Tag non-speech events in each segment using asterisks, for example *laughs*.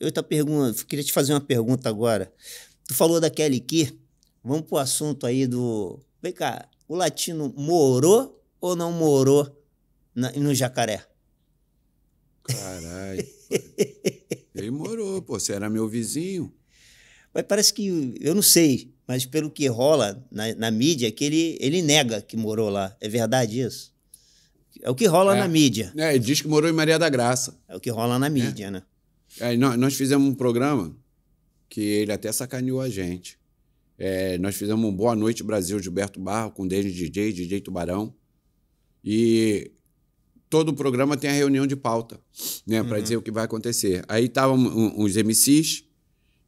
Outra pergunta, queria te fazer uma pergunta agora. Tu falou da Kelly Key, vamos pro assunto aí do. Vem cá, o latino morou ou não morou na, no jacaré? Caralho. Ele morou, pô, você era meu vizinho. Mas parece que, eu não sei, mas pelo que rola na, na mídia, que ele, ele nega que morou lá. É verdade isso? É o que rola é. na mídia. É, ele diz que morou em Maria da Graça. É o que rola na é. mídia, é. né? Aí nós fizemos um programa que ele até sacaneou a gente. É, nós fizemos um Boa Noite Brasil Gilberto Barro com DJ, DJ Tubarão. E todo o programa tem a reunião de pauta, né, para uhum. dizer o que vai acontecer. Aí estavam uns MCs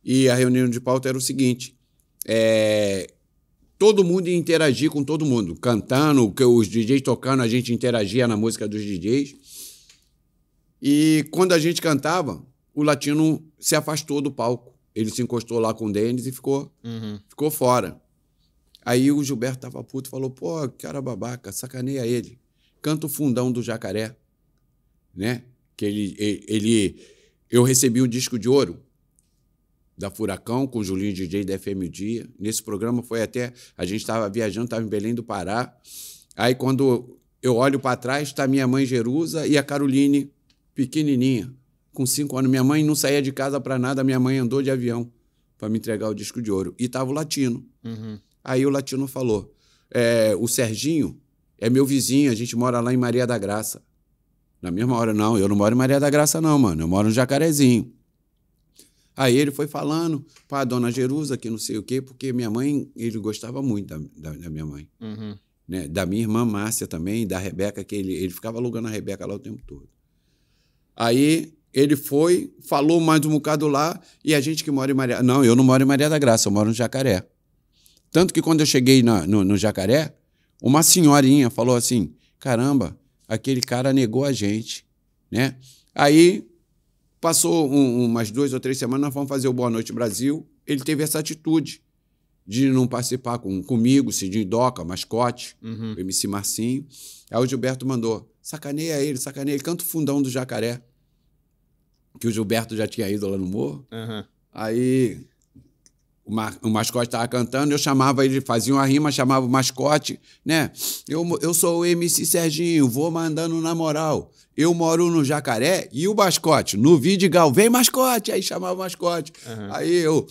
e a reunião de pauta era o seguinte: é, todo mundo ia interagir com todo mundo, cantando, os DJs tocando, a gente interagia na música dos DJs. E quando a gente cantava, o Latino se afastou do palco. Ele se encostou lá com o Denis e ficou, uhum. ficou fora. Aí o Gilberto tava puto e falou: pô, cara babaca, sacaneia ele. Canta o fundão do jacaré, né? Que ele, ele. Eu recebi um disco de ouro da Furacão com o Julinho DJ da FM Dia. Nesse programa foi até. A gente estava viajando, estava em Belém do Pará. Aí quando eu olho para trás, está minha mãe Jerusa e a Caroline, pequenininha com cinco anos. Minha mãe não saía de casa para nada, minha mãe andou de avião para me entregar o disco de ouro. E tava o latino. Uhum. Aí o latino falou: é, o Serginho é meu vizinho, a gente mora lá em Maria da Graça. Na mesma hora, não, eu não moro em Maria da Graça, não, mano. Eu moro no Jacarezinho. Aí ele foi falando para a dona Jerusa, que não sei o quê, porque minha mãe, ele gostava muito da, da, da minha mãe. Uhum. Né? Da minha irmã Márcia também, da Rebeca, que ele, ele ficava alugando a Rebeca lá o tempo todo. Aí ele foi, falou mais um bocado lá, e a gente que mora em Maria. Não, eu não moro em Maria da Graça, eu moro no Jacaré. Tanto que quando eu cheguei na, no, no Jacaré, uma senhorinha falou assim: caramba, aquele cara negou a gente, né? Aí passou um, umas duas ou três semanas, nós fomos fazer o Boa Noite Brasil. Ele teve essa atitude de não participar com, comigo, Cidinho Doca, mascote, uhum. o MC Marcinho. Aí o Gilberto mandou: sacaneia ele, sacaneia ele, canta o fundão do jacaré que o Gilberto já tinha ido lá no morro. Uhum. Aí o, o mascote estava cantando, eu chamava ele, fazia uma rima, chamava o mascote, né? Eu, eu sou o MC Serginho, vou mandando na moral. Eu moro no Jacaré e o mascote, no vídeo Gal, vem mascote! Aí chamava o mascote. Uhum. Aí eu,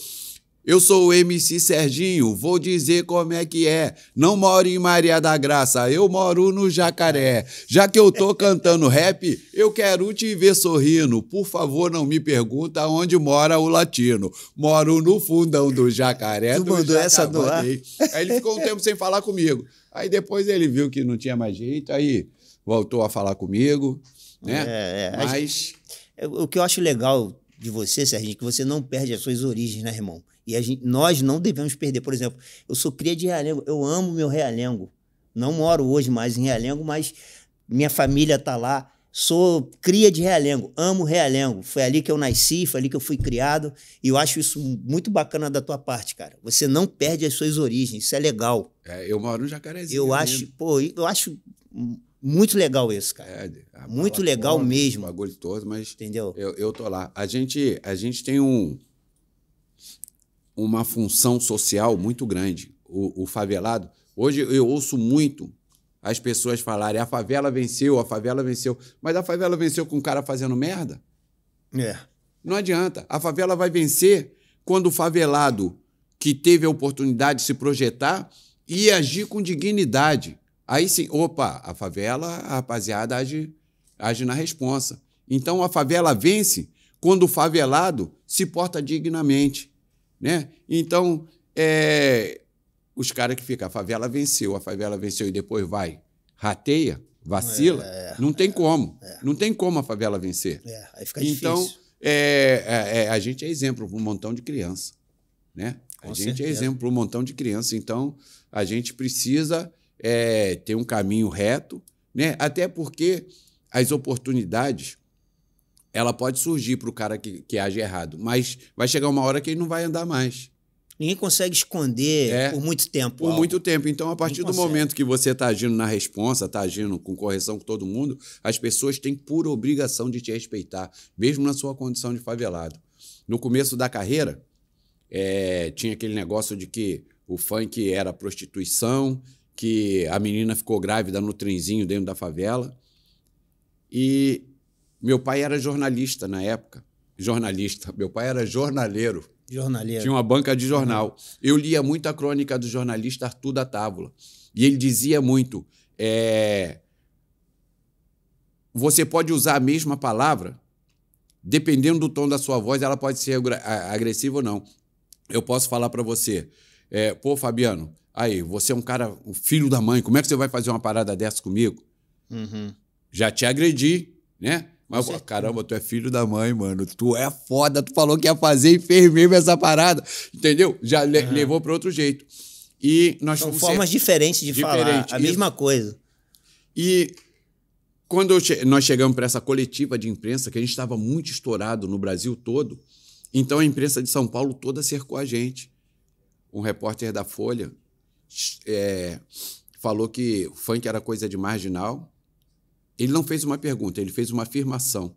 eu sou o MC Serginho, vou dizer como é que é. Não moro em Maria da Graça, eu moro no Jacaré. Já que eu tô cantando rap, eu quero te ver sorrindo. Por favor, não me pergunta onde mora o latino. Moro no fundão do Jacaré. Tu do mandou essa do Aí ele ficou um tempo sem falar comigo. Aí depois ele viu que não tinha mais jeito, aí voltou a falar comigo, né? É, é. Mas... É, o que eu acho legal de você, Serginho, é que você não perde as suas origens, né, irmão? E gente, nós não devemos perder. Por exemplo, eu sou cria de Realengo, eu amo meu Realengo. Não moro hoje mais em Realengo, mas minha família está lá. Sou cria de Realengo, amo Realengo. Foi ali que eu nasci, foi ali que eu fui criado. E eu acho isso muito bacana da tua parte, cara. Você não perde as suas origens, isso é legal. É, eu moro no Jacarezinho. Eu acho, pô, eu acho muito legal isso, cara. É, muito legal mesmo. O bagulho todo, mas. Entendeu? Eu, eu tô lá. A gente, a gente tem um uma função social muito grande. O, o favelado, hoje eu ouço muito as pessoas falarem a favela venceu, a favela venceu, mas a favela venceu com o cara fazendo merda? É. Não adianta. A favela vai vencer quando o favelado que teve a oportunidade de se projetar e agir com dignidade. Aí sim, opa, a favela, a rapaziada age, age na responsa. Então a favela vence quando o favelado se porta dignamente. Né? Então, é, os caras que ficam, a favela venceu, a favela venceu e depois vai, rateia, vacila, é, é não tem é, como. É. Não tem como a favela vencer. aí fica então, difícil. É, a gente é exemplo para um montão de criança. Né? Com a gente certeza. é exemplo para um montão de criança. Então, a gente precisa ter um caminho reto, né? até porque as oportunidades ela pode surgir para o cara que, que age errado, mas vai chegar uma hora que ele não vai andar mais. Ninguém consegue esconder é, por muito tempo. Por algo. muito tempo. Então, a partir Ninguém do consegue. momento que você está agindo na responsa, está agindo com correção com todo mundo, as pessoas têm por obrigação de te respeitar, mesmo na sua condição de favelado. No começo da carreira, é, tinha aquele negócio de que o funk era prostituição, que a menina ficou grávida no trenzinho dentro da favela. E meu pai era jornalista na época. Jornalista. Meu pai era jornaleiro. Jornaleiro. Tinha uma banca de jornal. Uhum. Eu lia muito a crônica do jornalista Arthur da Távola. E ele dizia muito: é... você pode usar a mesma palavra, dependendo do tom da sua voz, ela pode ser agressiva ou não. Eu posso falar para você: é... pô, Fabiano, aí, você é um cara, um filho da mãe, como é que você vai fazer uma parada dessa comigo? Uhum. Já te agredi, né? Mas, certo. caramba, tu é filho da mãe, mano. Tu é foda, tu falou que ia fazer e fez mesmo essa parada. Entendeu? Já le uhum. levou para outro jeito. E nós São formas diferentes de Diferente. falar a mesma coisa. E quando che nós chegamos para essa coletiva de imprensa, que a gente estava muito estourado no Brasil todo, então a imprensa de São Paulo toda cercou a gente. Um repórter da Folha é, falou que funk era coisa de marginal ele não fez uma pergunta, ele fez uma afirmação.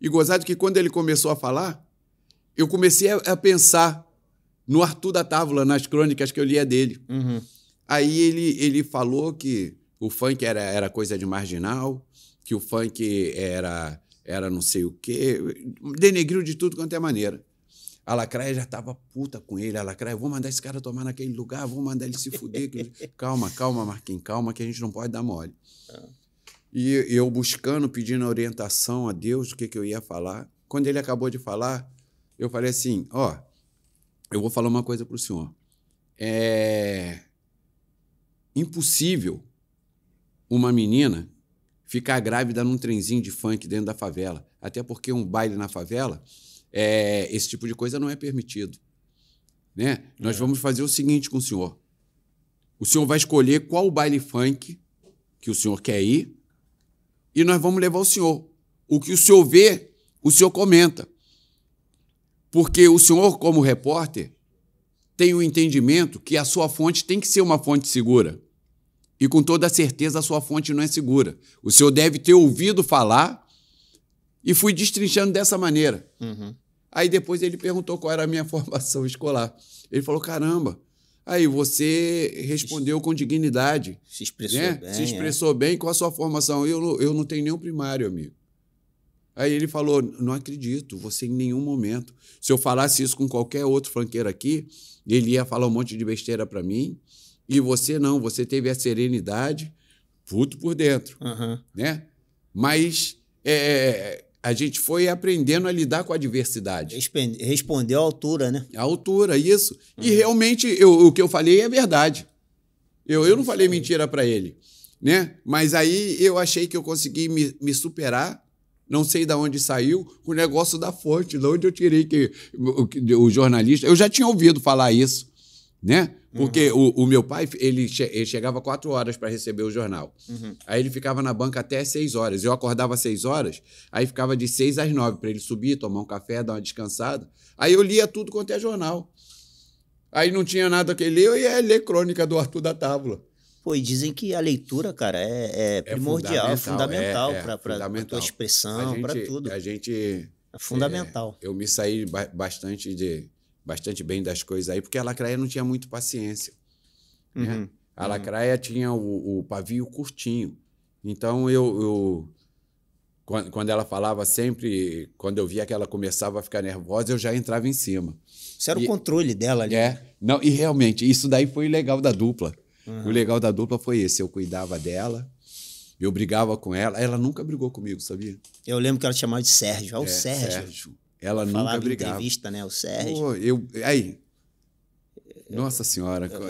E gozado que quando ele começou a falar, eu comecei a, a pensar no Arthur da Távola, nas crônicas que eu lia dele. Uhum. Aí ele, ele falou que o funk era, era coisa de marginal, que o funk era, era não sei o quê, denegriu de tudo quanto é maneira. A Lacraia já estava puta com ele. A Lacraia, vou mandar esse cara tomar naquele lugar, vou mandar ele se fuder. *laughs* calma, calma, Marquinhos, calma, que a gente não pode dar mole. Ah. E eu buscando, pedindo orientação a Deus, o que, que eu ia falar. Quando ele acabou de falar, eu falei assim: Ó, oh, eu vou falar uma coisa para o senhor. É impossível uma menina ficar grávida num trenzinho de funk dentro da favela. Até porque um baile na favela, é, esse tipo de coisa não é permitido. Né? É. Nós vamos fazer o seguinte com o senhor: o senhor vai escolher qual baile funk que o senhor quer ir e nós vamos levar o Senhor. O que o Senhor vê, o Senhor comenta. Porque o Senhor, como repórter, tem o entendimento que a sua fonte tem que ser uma fonte segura. E com toda certeza a sua fonte não é segura. O Senhor deve ter ouvido falar e fui destrinchando dessa maneira. Uhum. Aí depois ele perguntou qual era a minha *laughs* formação escolar. Ele falou: caramba, Aí você respondeu com dignidade. Se expressou né? bem. Se expressou é. bem com a sua formação. Eu, eu não tenho nenhum primário, amigo. Aí ele falou: Não acredito, você em nenhum momento. Se eu falasse isso com qualquer outro franqueiro aqui, ele ia falar um monte de besteira para mim. E você não, você teve a serenidade, puto por dentro. Uhum. Né? Mas é, é, é a gente foi aprendendo a lidar com a adversidade. Respondeu à altura, né? À altura, isso. Uhum. E realmente eu, o que eu falei é verdade. Eu, eu não falei mentira para ele, né? Mas aí eu achei que eu consegui me, me superar. Não sei de onde saiu o negócio da fonte, de onde eu tirei que o, que o jornalista. Eu já tinha ouvido falar isso, né? Porque uhum. o, o, meu pai, ele, che ele chegava quatro horas para receber o jornal. Uhum. Aí ele ficava na banca até seis horas. Eu acordava às seis horas, aí ficava de seis às nove para ele subir, tomar um café, dar uma descansada. Aí eu lia tudo quanto é jornal. Aí não tinha nada que ler, eu ia ler crônica do Arthur da Tábua. Pô, e dizem que a leitura, cara, é, é, é primordial, é fundamental, é, fundamental é para a tua expressão, para tudo. A gente. É fundamental. É, eu me saí ba bastante de bastante bem das coisas aí, porque a lacraia não tinha muito paciência. Né? Uhum. Né? A uhum. lacraia tinha o, o, pavio curtinho. Então eu, eu quando, quando, ela falava sempre, quando eu via que ela começava a ficar nervosa, eu já entrava em cima. Isso era e, o controle dela ali. É, não, e realmente, isso daí foi legal da dupla. Uhum. O legal da dupla foi esse, eu cuidava dela. Eu brigava com ela, ela nunca brigou comigo, sabia? Eu lembro que ela chamava de Sérgio. Olha é, o Sérgio. Sérgio. Ela Falava nunca brigava. entrevista, né? O Sérgio. Pô, eu, aí. Nossa senhora,